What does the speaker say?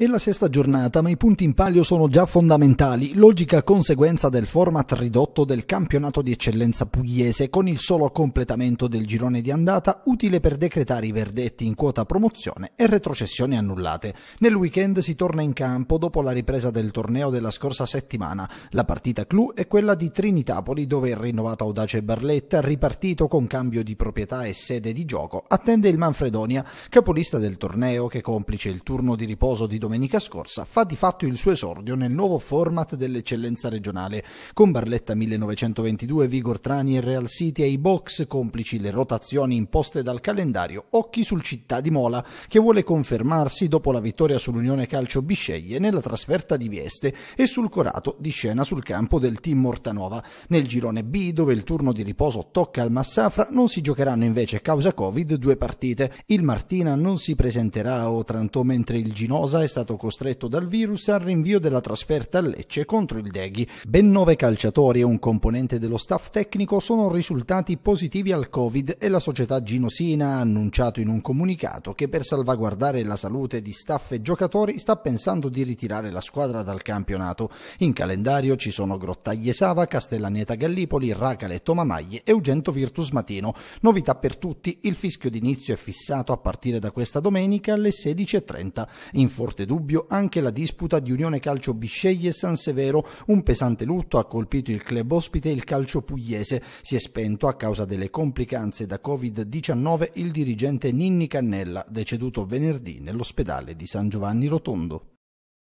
È la sesta giornata, ma i punti in palio sono già fondamentali, logica conseguenza del format ridotto del campionato di eccellenza pugliese, con il solo completamento del girone di andata, utile per decretare i verdetti in quota promozione e retrocessioni annullate. Nel weekend si torna in campo dopo la ripresa del torneo della scorsa settimana. La partita clou è quella di Trinitapoli, dove il rinnovato Audace Barletta, ripartito con cambio di proprietà e sede di gioco, attende il Manfredonia, capolista del torneo, che complice il turno di riposo di domenica domenica scorsa, fa di fatto il suo esordio nel nuovo format dell'eccellenza regionale, con Barletta 1922, Vigor Trani e Real City ai box, complici le rotazioni imposte dal calendario, occhi sul città di Mola, che vuole confermarsi dopo la vittoria sull'Unione Calcio Bisceglie nella trasferta di Vieste e sul Corato di scena sul campo del team Mortanova. Nel girone B, dove il turno di riposo tocca al Massafra, non si giocheranno invece causa Covid due partite. Il Martina non si presenterà a Otranto mentre il Ginosa è stato stato costretto dal virus al rinvio della trasferta a Lecce contro il Deghi. Ben nove calciatori e un componente dello staff tecnico sono risultati positivi al Covid e la società Ginosina ha annunciato in un comunicato che per salvaguardare la salute di staff e giocatori sta pensando di ritirare la squadra dal campionato. In calendario ci sono Grottaglie Sava, Castellaneta Gallipoli, Racale Tomamaglie e Ugento Virtus Matino. Novità per tutti, il fischio d'inizio è fissato a partire da questa domenica alle 16.30. In Forte dubbio anche la disputa di Unione Calcio Bisceglie e San Severo. Un pesante lutto ha colpito il club ospite e il calcio pugliese. Si è spento a causa delle complicanze da Covid-19 il dirigente Ninni Cannella, deceduto venerdì nell'ospedale di San Giovanni Rotondo.